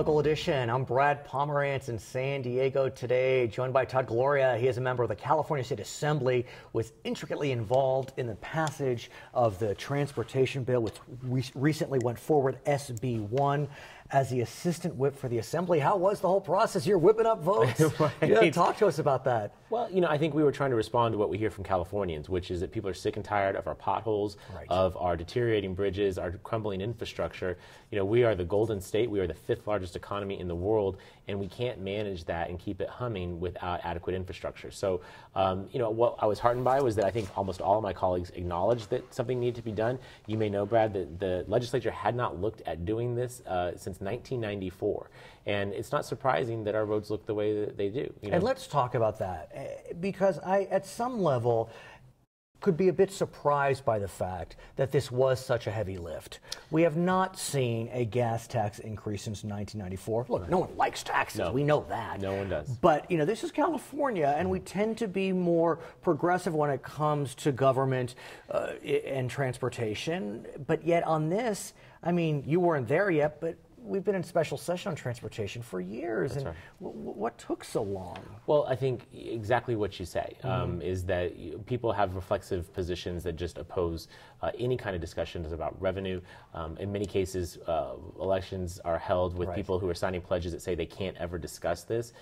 Local Edition. I'm Brad Pomerantz in San Diego today, joined by Todd Gloria. He is a member of the California State Assembly, was intricately involved in the passage of the transportation bill, which recently went forward, SB1 as the assistant whip for the assembly. How was the whole process? You're whipping up votes. right. Yeah, talk to us about that. Well, you know, I think we were trying to respond to what we hear from Californians, which is that people are sick and tired of our potholes, right. of our deteriorating bridges, our crumbling infrastructure. You know, we are the golden state. We are the fifth largest economy in the world, and we can't manage that and keep it humming without adequate infrastructure. So, um, you know, what I was heartened by was that I think almost all of my colleagues acknowledged that something needed to be done. You may know, Brad, that the legislature had not looked at doing this uh, since since 1994. And it's not surprising that our roads look the way that they do. You know? And let's talk about that eh, because I, at some level, could be a bit surprised by the fact that this was such a heavy lift. We have not seen a gas tax increase since 1994. Look, no one likes taxes. No. We know that. No one does. But, you know, this is California, and we tend to be more progressive when it comes to government uh, and transportation. But yet on this, I mean, you weren't there yet, but we've been in special session on transportation for years, That's and right. what took so long? Well, I think exactly what you say mm -hmm. is that people have reflexive positions that just oppose uh, any kind of discussions about revenue. Um, in many cases, uh, elections are held with right. people who are signing pledges that say they can't ever discuss this,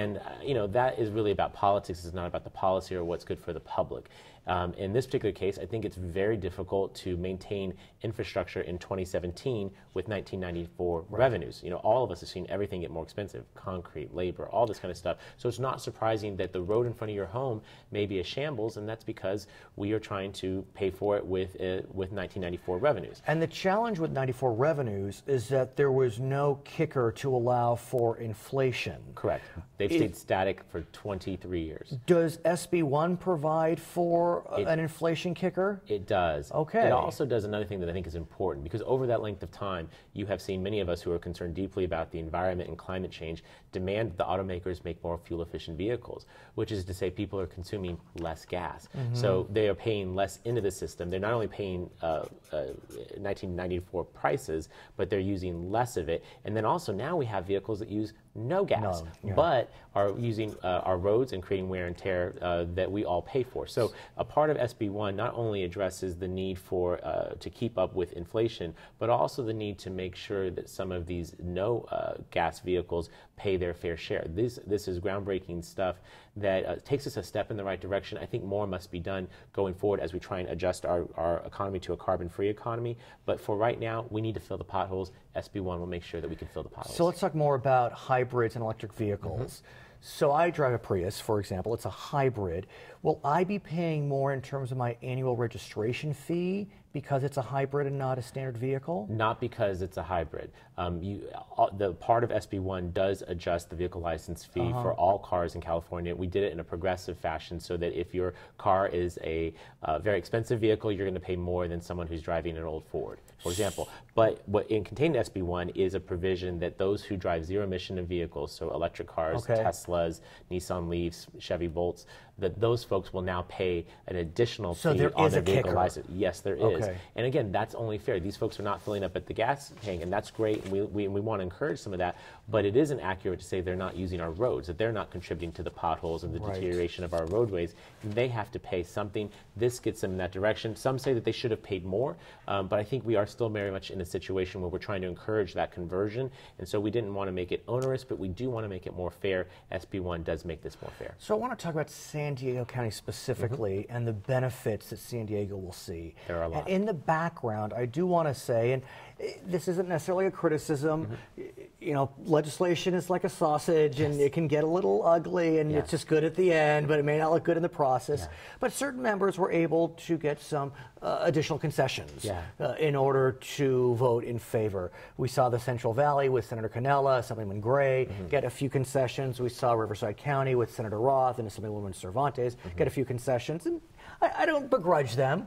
and uh, you know that is really about politics. It's not about the policy or what's good for the public. Um, in this particular case, I think it's very difficult to maintain infrastructure in 2017 with 1994 right. revenues. You know, all of us have seen everything get more expensive, concrete, labor, all this kind of stuff. So it's not surprising that the road in front of your home may be a shambles, and that's because we are trying to pay for it with, uh, with 1994 revenues. And the challenge with 94 revenues is that there was no kicker to allow for inflation. Correct. They've stayed static for 23 years. Does SB1 provide for it, an inflation kicker? It does. Okay. It also does another thing that I think is important because over that length of time, you have seen many of us who are concerned deeply about the environment and climate change demand that the automakers make more fuel efficient vehicles, which is to say people are consuming less gas. Mm-hmm. So they are paying less into the system. They're not only paying uh, uh, 1994 prices, but they're using less of it. And then also now we have vehicles that use no gas, no, yeah. but are using uh, our roads and creating wear and tear uh, that we all pay for. So a part of SB1 not only addresses the need for uh, to keep up with inflation, but also the need to make sure that some of these no uh, gas vehicles pay their fair share. This, this is groundbreaking stuff that uh, takes us a step in the right direction. I think more must be done going forward as we try and adjust our, our economy to a carbon free economy. But for right now, we need to fill the potholes. SB1 will make sure that we can fill the potholes. So let's talk more about hybrids and electric vehicles. Mm -hmm. So I drive a Prius, for example, it's a hybrid. Will I be paying more in terms of my annual registration fee because it's a hybrid and not a standard vehicle? Not because it's a hybrid. Um, you, uh, the part of SB1 does adjust the vehicle license fee uh -huh. for all cars in California. We did it in a progressive fashion so that if your car is a uh, very expensive vehicle, you're going to pay more than someone who's driving an old Ford, for example. But what in contained SB1 is a provision that those who drive zero emission vehicles, so electric cars, okay. Teslas, Nissan Leafs, Chevy Bolts, that those folks will now pay an additional so fee on their vehicle kicker. license. Yes, there is. Okay. Okay. And again, that's only fair. These folks are not filling up at the gas tank, and that's great. And we, we, we want to encourage some of that, but it isn't accurate to say they're not using our roads, that they're not contributing to the potholes and the right. deterioration of our roadways. They have to pay something. This gets them in that direction. Some say that they should have paid more, um, but I think we are still very much in a situation where we're trying to encourage that conversion. And so we didn't want to make it onerous, but we do want to make it more fair. SB1 does make this more fair. So I want to talk about San Diego County specifically mm -hmm. and the benefits that San Diego will see. There are a lot. And in the background, I do want to say, and eh, this isn't necessarily a criticism. Mm -hmm. You know, legislation is like a sausage, yes. and it can get a little ugly, and yeah. it's just good at the end, but it may not look good in the process. Yeah. But certain members were able to get some uh, additional concessions yeah. uh, in order to vote in favor. We saw the Central Valley with Senator Canella, Assemblyman Gray mm -hmm. get a few concessions. We saw Riverside County with Senator Roth and Assemblywoman Cervantes mm -hmm. get a few concessions, and I, I don't begrudge them.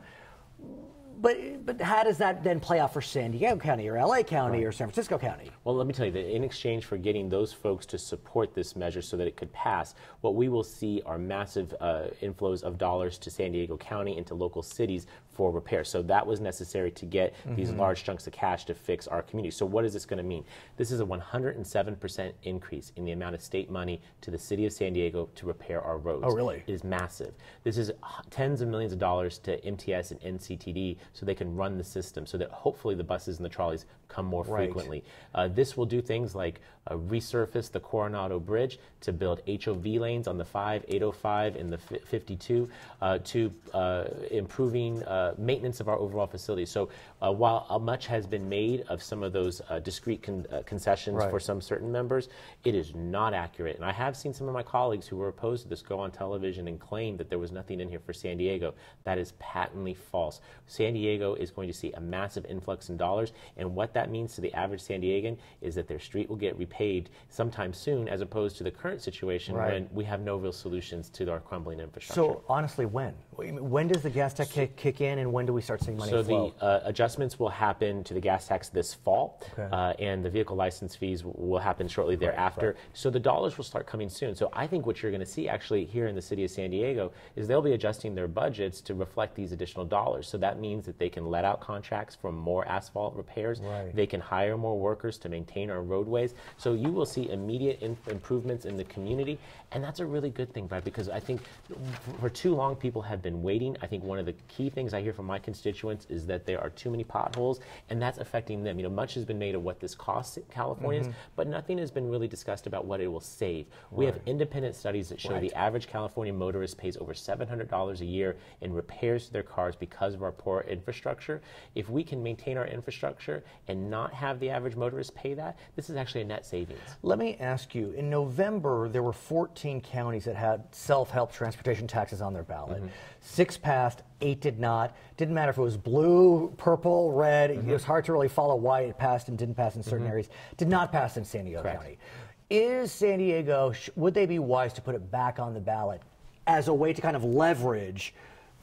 But but how does that then play out for San Diego County or LA County right. or San Francisco County? Well, let me tell you that in exchange for getting those folks to support this measure so that it could pass, what we will see are massive uh, inflows of dollars to San Diego County and to local cities for repair. So that was necessary to get mm -hmm. these mm-hmm. large chunks of cash to fix our community. So what is this going to mean? This is a 107% increase in the amount of state money to the city of San Diego to repair our roads. Oh, really? It is massive. This is tens of millions of dollars to MTS and NCTD so they can run the system so that hopefully the buses and the trolleys come more frequently. Right. Uh, this will do things like uh, resurface the Coronado Bridge to build HOV lanes on the 5, 805, and the 52 uh, to uh, improving uh, maintenance of our overall facility. So uh, while much has been made of some of those discrete con concessions right. for some certain members, it is not accurate. And I have seen some of my colleagues who were opposed to this go on television and claim that there was nothing in here for San Diego. That is patently false. San Diego is going to see a massive influx in dollars. And what that means to the average San Diegan is that their street will get repaved sometime soon, as opposed to the current situation right. when we have no real solutions to our crumbling infrastructure. So, honestly, when? When does the gas tax so, kick in, and when do we start seeing money so flow? So, the uh, adjustments will happen to the gas tax this fall, okay. uh, and the vehicle license fees will happen shortly thereafter. Right, right. So, the dollars will start coming soon. So, I think what you're going to see actually here in the city of San Diego is they'll be adjusting their budgets to reflect these additional dollars. So, that means that they can let out contracts for more asphalt repairs. Right. They can hire more workers to maintain our roadways. So you will see immediate improvements in the community. And that's a really good thing, Brad, because I think for too long people have been waiting. I think one of the key things I hear from my constituents is that there are too many potholes, and that's affecting them. You know, much has been made of what this costs Californians, mm -hmm. but nothing has been really discussed about what it will save. Right. We have independent studies that show right. the average California motorist pays over $700 a year in repairs to their cars because of our poor infrastructure. If we can maintain our infrastructure and not have the average motorist pay that, this is actually a net savings. Let me ask you, in November, there were 14 counties that had self-help transportation taxes on their ballot. Mm -hmm. Six passed, eight did not. Didn't matter if it was blue, purple, red. Mm -hmm. It was hard to really follow why it passed and didn't pass in certain mm -hmm. areas. Did not pass in San Diego Correct. County. Is San Diego, would they be wise to put it back on the ballot as a way to kind of leverage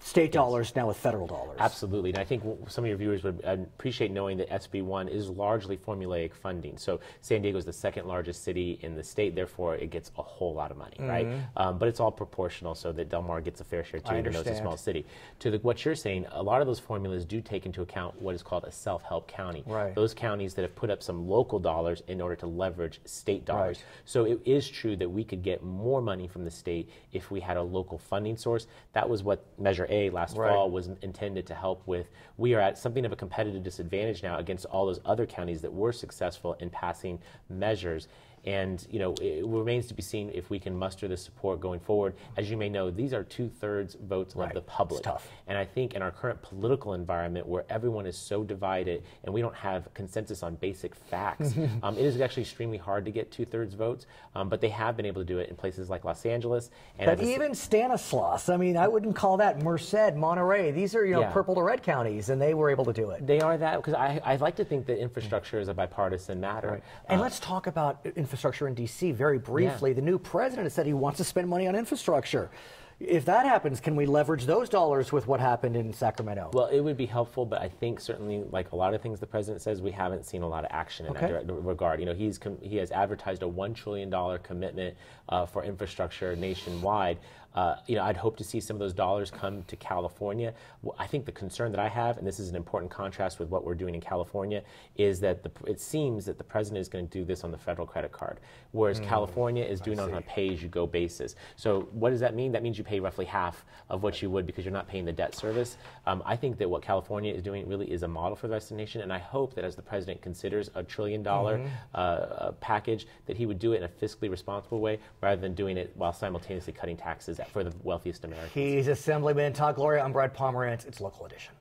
state yes. dollars now with federal dollars. Absolutely, and I think some of your viewers would uh, appreciate knowing that SB one is largely formulaic funding. So San Diego is the second largest city in the state, therefore it gets a whole lot of money, mm -hmm. right? Mm-hmm. Um, but it's all proportional, so that Del Mar gets a fair share too, even though it's a small city. To the, what you're saying, a lot of those formulas do take into account what is called a self-help county. Right. Those counties that have put up some local dollars in order to leverage state dollars. Right. So it is true that we could get more money from the state if we had a local funding source. That was what Measure A last right. fall was intended to help with. We are at something of a competitive disadvantage now against all those other counties that were successful in passing measures. And you know, it remains to be seen if we can muster the support going forward. As you may know, these are two thirds votes right. of the public. It's tough. And I think in our current political environment, where everyone is so divided and we don't have consensus on basic facts, um, it is actually extremely hard to get two thirds votes. Um, but they have been able to do it in places like Los Angeles. but even Stanislaus, I mean, I wouldn't call that Merced, Monterey. These are you know yeah. purple to red counties, and they were able to do it. They are that because I, I like to think that infrastructure is a bipartisan matter. Right. And um, let's talk about infrastructure in D.C. very briefly. Yeah. The new president has said he wants to spend money on infrastructure. If that happens, can we leverage those dollars with what happened in Sacramento? Well, it would be helpful, but I think certainly, like a lot of things the president says, we haven't seen a lot of action in okay. that regard. You know, he's he has advertised a one trillion dollar commitment uh, for infrastructure nationwide. Uh, you know, I'd hope to see some of those dollars come to California. I think the concern that I have, and this is an important contrast with what we're doing in California, is that the, it seems that the president is going to do this on the federal credit card, whereas mm, California is doing it on a pay-as-you-go basis. So what does that mean? That means you pay roughly half of what you would because you're not paying the debt service. Um, I think that what California is doing really is a model for the rest of the nation, and I hope that as the president considers a trillion dollar, mm-hmm. uh, uh package, that he would do it in a fiscally responsible way rather than doing it while simultaneously cutting taxes for the wealthiest Americans. He's Assemblyman Todd Gloria. I'm Brad Pomerantz. It's local edition.